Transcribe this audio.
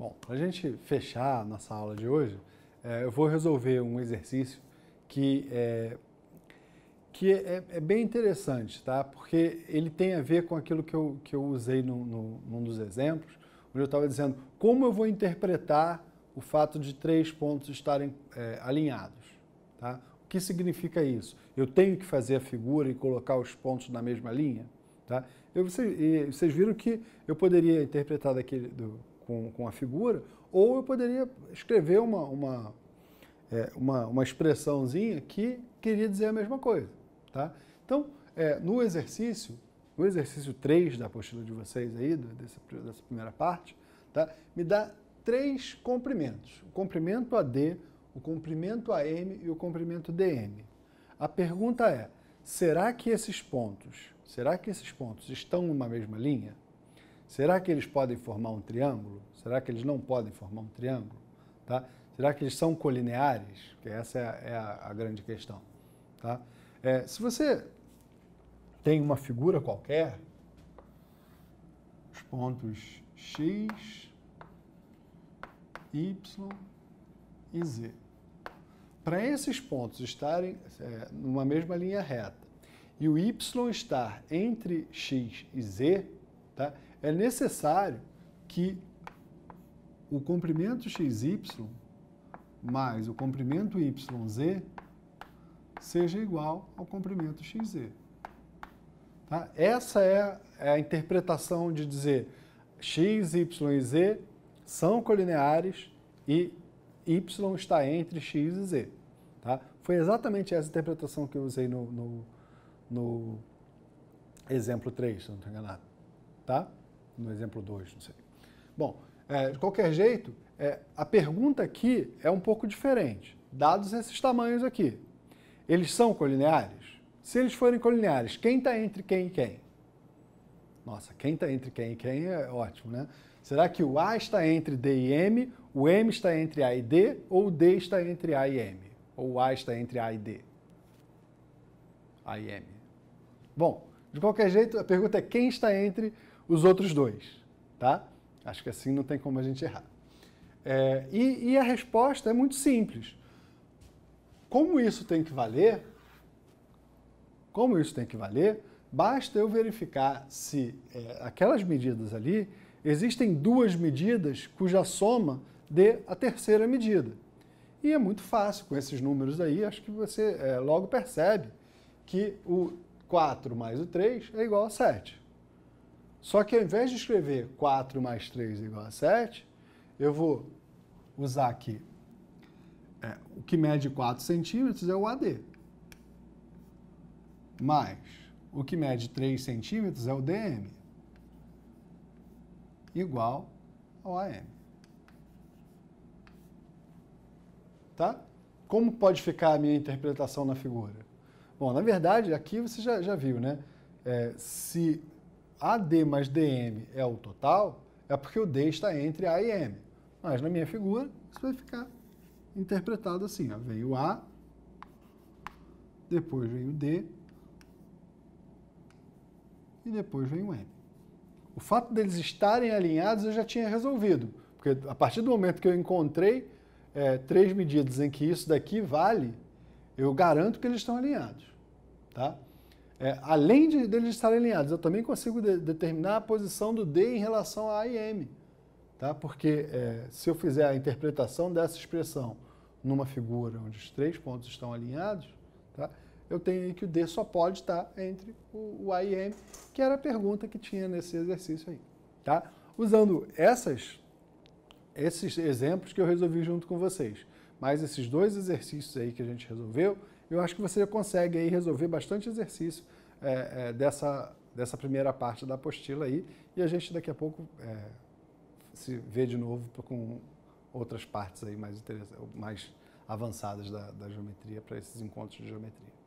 Bom, para a gente fechar nossa aula de hoje, é, eu vou resolver um exercício que é, que é, é, é, bem interessante, tá? Porque ele tem a ver com aquilo que eu, que eu usei no, no num dos exemplos, onde eu estava dizendo como eu vou interpretar o fato de três pontos estarem é, alinhados. Tá? O que significa isso? Eu tenho que fazer a figura e colocar os pontos na mesma linha? Tá? Eu, vocês, vocês viram que eu poderia interpretar daquele, do, com, com a figura, ou eu poderia escrever uma, uma, é, uma, uma, expressãozinha que queria dizer a mesma coisa. Tá? Então, é, no exercício, no exercício 3 da apostila de vocês aí, dessa, dessa primeira parte, tá? me dá três comprimentos. O comprimento AD, o comprimento AM e o comprimento DM. A pergunta é, será que esses pontos, será que esses pontos estão numa mesma linha? Será que eles podem formar um triângulo? Será que eles não podem formar um triângulo? Tá? Será que eles são colineares? Porque essa é a, é a grande questão. Tá? É, se você tem uma figura qualquer, os pontos x, y e z. Para esses pontos estarem é, numa mesma linha reta e o y estar entre x e z, Tá? É necessário que o comprimento xy mais o comprimento yz seja igual ao comprimento xz. Tá? Essa é, é a interpretação de dizer x, y e z são colineares e y está entre x e z. Tá? Foi exatamente essa interpretação que eu usei no, no, no exemplo 3, se não estou enganado tá? No exemplo 2, não sei. Bom, é, de qualquer jeito, é, a pergunta aqui é um pouco diferente. Dados esses tamanhos aqui, eles são colineares? Se eles forem colineares, quem está entre quem e quem? Nossa, quem está entre quem e quem é ótimo, né? Será que o A está entre D e M, o M está entre A e D, ou o D está entre A e M? Ou o A está entre A e D? A e M. Bom, de qualquer jeito, a pergunta é quem está entre os outros dois, tá? Acho que assim não tem como a gente errar. É, e, e a resposta é muito simples. Como isso tem que valer? Como isso tem que valer? Basta eu verificar se é, aquelas medidas ali existem duas medidas cuja soma dê a terceira medida. E é muito fácil com esses números aí, acho que você é, logo percebe que o 4 mais o 3 é igual a 7. Só que ao invés de escrever 4 mais 3 igual a 7, eu vou usar aqui é, o que mede 4 centímetros é o AD. Mais o que mede 3 centímetros é o DM. Igual ao AM. Tá? Como pode ficar a minha interpretação na figura? Bom, na verdade, aqui você já, já viu, né? É, se AD mais DM é o total, é porque o D está entre A e M. Mas na minha figura, isso vai ficar interpretado assim. Ó. Vem o A, depois vem o D, e depois vem o M. O fato deles estarem alinhados eu já tinha resolvido, porque a partir do momento que eu encontrei é, três medidas em que isso daqui vale, eu garanto que eles estão alinhados. Tá? é, além de deles estarem alinhados, eu também consigo de, determinar a posição do D em relação a M, Tá? Porque é, se eu fizer a interpretação dessa expressão numa figura onde os três pontos estão alinhados, tá? eu tenho aí que o D só pode estar entre o, o A e M, que era a pergunta que tinha nesse exercício aí. Tá? Usando essas, esses exemplos que eu resolvi junto com vocês, mais esses dois exercícios aí que a gente resolveu, eu acho que você consegue aí resolver bastante exercício é, é, dessa, dessa primeira parte da apostila aí. E a gente daqui a pouco é, se vê de novo com outras partes aí mais, mais avançadas da, da geometria para esses encontros de geometria.